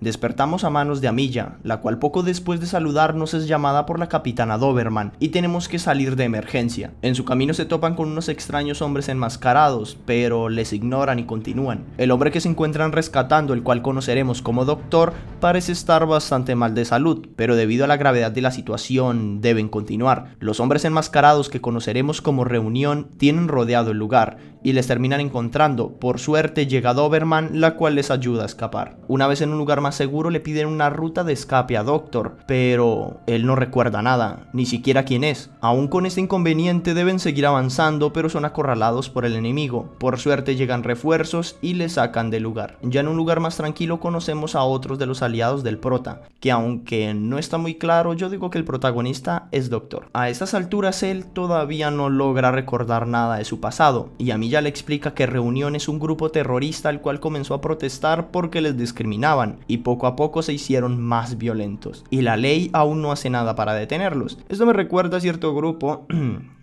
Despertamos a manos de Amilla, la cual poco después de saludarnos es llamada por la capitana Doberman y tenemos que salir de emergencia. En su camino se topan con unos extraños hombres enmascarados, pero les ignoran y continúan. El hombre que se encuentran rescatando, el cual conoceremos como doctor, parece estar bastante mal de salud, pero debido a la gravedad de la situación deben continuar. Los hombres enmascarados que conoceremos como Reunión tienen rodeado el lugar y les terminan encontrando. Por suerte llega Doberman, la cual les ayuda a escapar. Una vez en un lugar más seguro le piden una ruta de escape a Doctor, pero él no recuerda nada, ni siquiera quién es. Aún con este inconveniente deben seguir avanzando, pero son acorralados por el enemigo. Por suerte llegan refuerzos y le sacan del lugar. Ya en un lugar más tranquilo conocemos a otros de los aliados del prota, que aunque no está muy claro, yo digo que el protagonista es Doctor. A estas alturas él todavía no logra recordar nada de su pasado, y a mí ya le explica que Reunión es un grupo terrorista al cual comenzó a protestar porque les discriminaban, y poco a poco se hicieron más violentos, y la ley aún no hace nada para detenerlos. Esto me recuerda a cierto grupo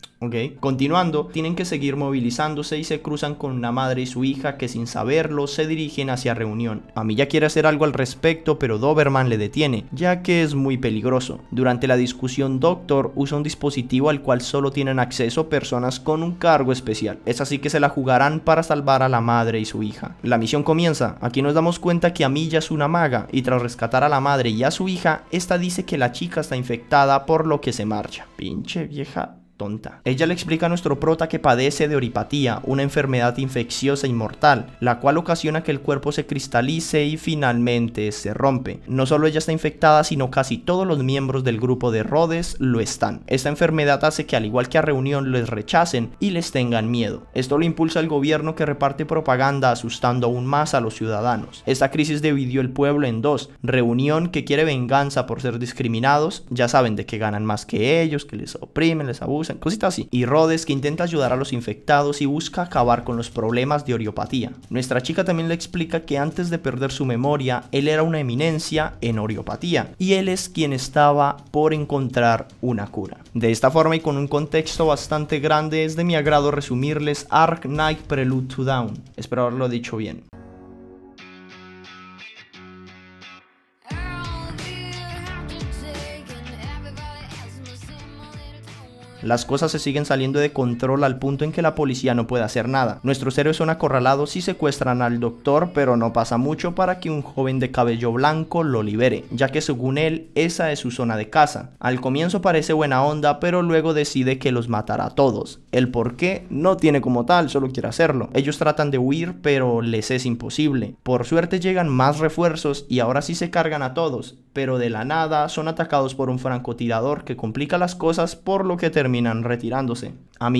Continuando, tienen que seguir movilizándose y se cruzan con una madre y su hija que sin saberlo se dirigen hacia reunión. Amilla quiere hacer algo al respecto, pero Doberman le detiene, ya que es muy peligroso. Durante la discusión, Doctor usa un dispositivo al cual solo tienen acceso personas con un cargo especial. Es así que se la jugarán para salvar a la madre y su hija. La misión comienza. Aquí nos damos cuenta que Amilla es una maga y tras rescatar a la madre y a su hija, esta dice que la chica está infectada por lo que se marcha. Pinche vieja tonta. Ella le explica a nuestro prota que padece de oripatía, una enfermedad infecciosa y mortal, la cual ocasiona que el cuerpo se cristalice y finalmente se rompe. No solo ella está infectada, sino casi todos los miembros del grupo de Rhodes lo están. Esta enfermedad hace que al igual que a Reunión les rechacen y les tengan miedo. Esto lo impulsa el gobierno que reparte propaganda asustando aún más a los ciudadanos. Esta crisis dividió el pueblo en dos. Reunión que quiere venganza por ser discriminados, ya saben de que ganan más que ellos, que les oprimen, les abusan, cositas así. Y Rhodes que intenta ayudar a los infectados y busca acabar con los problemas de oriopatía. Nuestra chica también le explica que antes de perder su memoria, él era una eminencia en oriopatía y él es quien estaba por encontrar una cura. De esta forma y con un contexto bastante grande es de mi agrado resumirles Ark Knight Prelude to Down. Espero haberlo dicho bien. Las cosas se siguen saliendo de control al punto en que la policía no puede hacer nada. Nuestros héroes son acorralados y secuestran al doctor, pero no pasa mucho para que un joven de cabello blanco lo libere, ya que según él, esa es su zona de casa. Al comienzo parece buena onda, pero luego decide que los matará a todos. El por qué no tiene como tal, solo quiere hacerlo. Ellos tratan de huir, pero les es imposible. Por suerte llegan más refuerzos y ahora sí se cargan a todos, pero de la nada son atacados por un francotirador que complica las cosas por lo que termina terminan retirándose.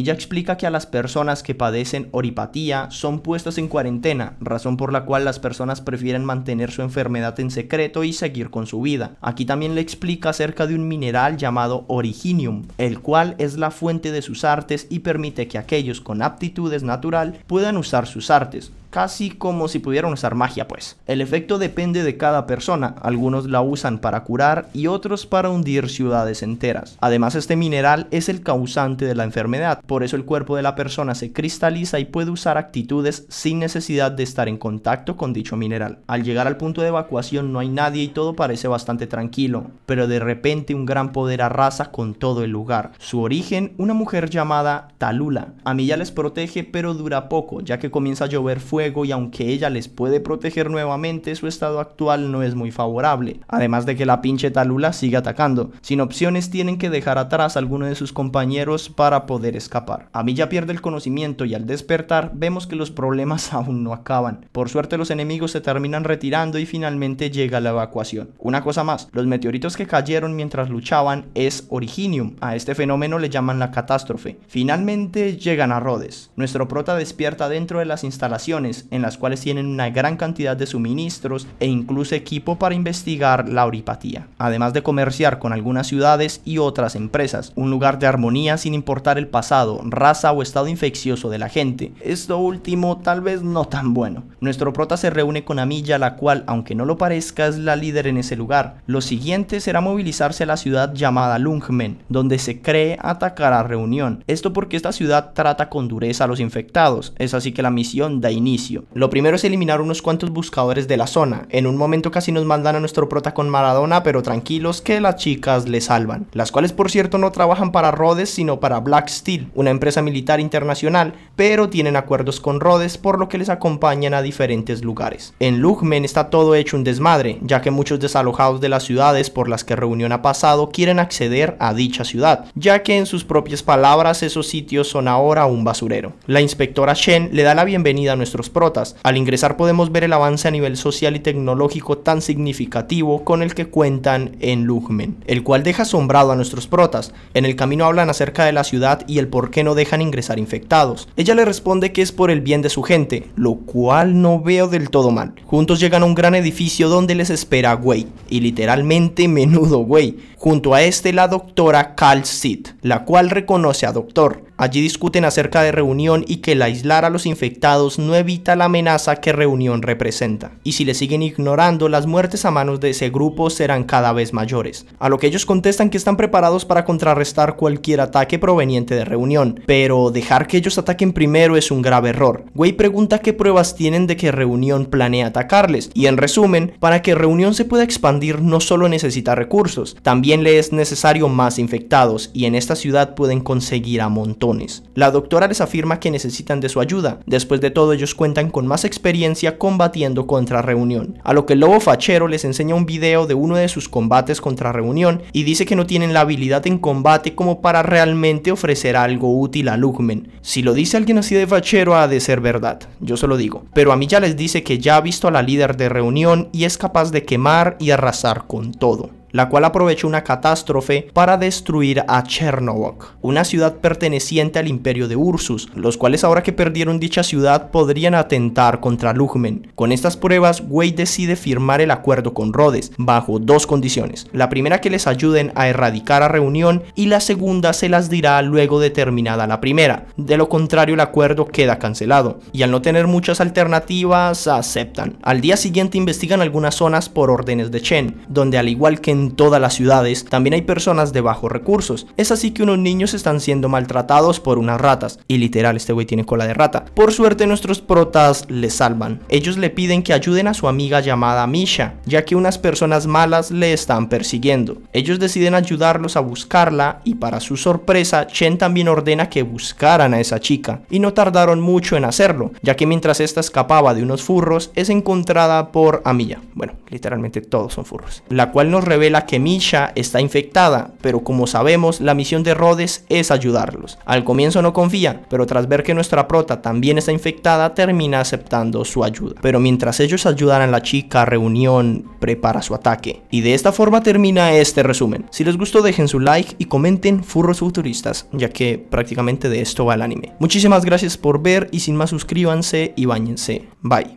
ya explica que a las personas que padecen oripatía son puestas en cuarentena, razón por la cual las personas prefieren mantener su enfermedad en secreto y seguir con su vida. Aquí también le explica acerca de un mineral llamado originium, el cual es la fuente de sus artes y permite que aquellos con aptitudes natural puedan usar sus artes casi como si pudieran usar magia pues. El efecto depende de cada persona, algunos la usan para curar y otros para hundir ciudades enteras. Además este mineral es el causante de la enfermedad, por eso el cuerpo de la persona se cristaliza y puede usar actitudes sin necesidad de estar en contacto con dicho mineral. Al llegar al punto de evacuación no hay nadie y todo parece bastante tranquilo, pero de repente un gran poder arrasa con todo el lugar. Su origen, una mujer llamada Talula. A mí ya les protege pero dura poco, ya que comienza a llover fuego y aunque ella les puede proteger nuevamente, su estado actual no es muy favorable, además de que la pinche Talula sigue atacando. Sin opciones tienen que dejar atrás a alguno de sus compañeros para poder escapar. A mí ya pierde el conocimiento y al despertar vemos que los problemas aún no acaban. Por suerte los enemigos se terminan retirando y finalmente llega la evacuación. Una cosa más, los meteoritos que cayeron mientras luchaban es originium. A este fenómeno le llaman la catástrofe. Finalmente llegan a Rhodes. Nuestro prota despierta dentro de las instalaciones en las cuales tienen una gran cantidad de suministros e incluso equipo para investigar la oripatía, además de comerciar con algunas ciudades y otras empresas, un lugar de armonía sin importar el pasado, raza o estado infeccioso de la gente. Esto último tal vez no tan bueno. Nuestro prota se reúne con Amilla, la cual, aunque no lo parezca, es la líder en ese lugar. Lo siguiente será movilizarse a la ciudad llamada Lungmen, donde se cree atacar a Reunión. Esto porque esta ciudad trata con dureza a los infectados, es así que la misión da inicio lo primero es eliminar unos cuantos buscadores de la zona. En un momento casi nos mandan a nuestro prota con Maradona, pero tranquilos que las chicas le salvan. Las cuales por cierto no trabajan para Rhodes sino para Black Steel, una empresa militar internacional, pero tienen acuerdos con Rhodes por lo que les acompañan a diferentes lugares. En Lugmen está todo hecho un desmadre, ya que muchos desalojados de las ciudades por las que reunión ha pasado quieren acceder a dicha ciudad, ya que en sus propias palabras esos sitios son ahora un basurero. La inspectora Shen le da la bienvenida a nuestros protas. Al ingresar podemos ver el avance a nivel social y tecnológico tan significativo con el que cuentan en Lugmen, el cual deja asombrado a nuestros protas. En el camino hablan acerca de la ciudad y el por qué no dejan ingresar infectados. Ella le responde que es por el bien de su gente, lo cual no veo del todo mal. Juntos llegan a un gran edificio donde les espera Wei, y literalmente menudo Wei. Junto a este la doctora Cal Sid, la cual reconoce a Doctor, Allí discuten acerca de Reunión y que el aislar a los infectados no evita la amenaza que Reunión representa. Y si le siguen ignorando, las muertes a manos de ese grupo serán cada vez mayores. A lo que ellos contestan que están preparados para contrarrestar cualquier ataque proveniente de Reunión, pero dejar que ellos ataquen primero es un grave error. Wei pregunta qué pruebas tienen de que Reunión planea atacarles, y en resumen, para que Reunión se pueda expandir no solo necesita recursos, también le es necesario más infectados, y en esta ciudad pueden conseguir a montón la doctora les afirma que necesitan de su ayuda, después de todo ellos cuentan con más experiencia combatiendo contra Reunión, a lo que el lobo fachero les enseña un video de uno de sus combates contra Reunión y dice que no tienen la habilidad en combate como para realmente ofrecer algo útil a Lugmen. Si lo dice alguien así de fachero ha de ser verdad, yo se lo digo, pero a mí ya les dice que ya ha visto a la líder de Reunión y es capaz de quemar y arrasar con todo la cual aprovechó una catástrofe para destruir a Chernovok, una ciudad perteneciente al imperio de Ursus, los cuales ahora que perdieron dicha ciudad podrían atentar contra Lugmen. Con estas pruebas, Wei decide firmar el acuerdo con Rhodes, bajo dos condiciones. La primera que les ayuden a erradicar a Reunión y la segunda se las dirá luego de terminada la primera. De lo contrario, el acuerdo queda cancelado. Y al no tener muchas alternativas, aceptan. Al día siguiente investigan algunas zonas por órdenes de Chen, donde al igual que en todas las ciudades, también hay personas de bajos recursos. Es así que unos niños están siendo maltratados por unas ratas. Y literal, este güey tiene cola de rata. Por suerte nuestros protas le salvan. Ellos le piden que ayuden a su amiga llamada Misha, ya que unas personas malas le están persiguiendo. Ellos deciden ayudarlos a buscarla y para su sorpresa, Chen también ordena que buscaran a esa chica. Y no tardaron mucho en hacerlo, ya que mientras esta escapaba de unos furros, es encontrada por Amilla. Bueno, literalmente todos son furros. La cual nos revela que Misha está infectada, pero como sabemos, la misión de Rhodes es ayudarlos. Al comienzo no confía, pero tras ver que nuestra prota también está infectada, termina aceptando su ayuda. Pero mientras ellos ayudan a la chica, Reunión prepara su ataque. Y de esta forma termina este resumen. Si les gustó dejen su like y comenten furros futuristas, ya que prácticamente de esto va el anime. Muchísimas gracias por ver y sin más suscríbanse y bañense. Bye.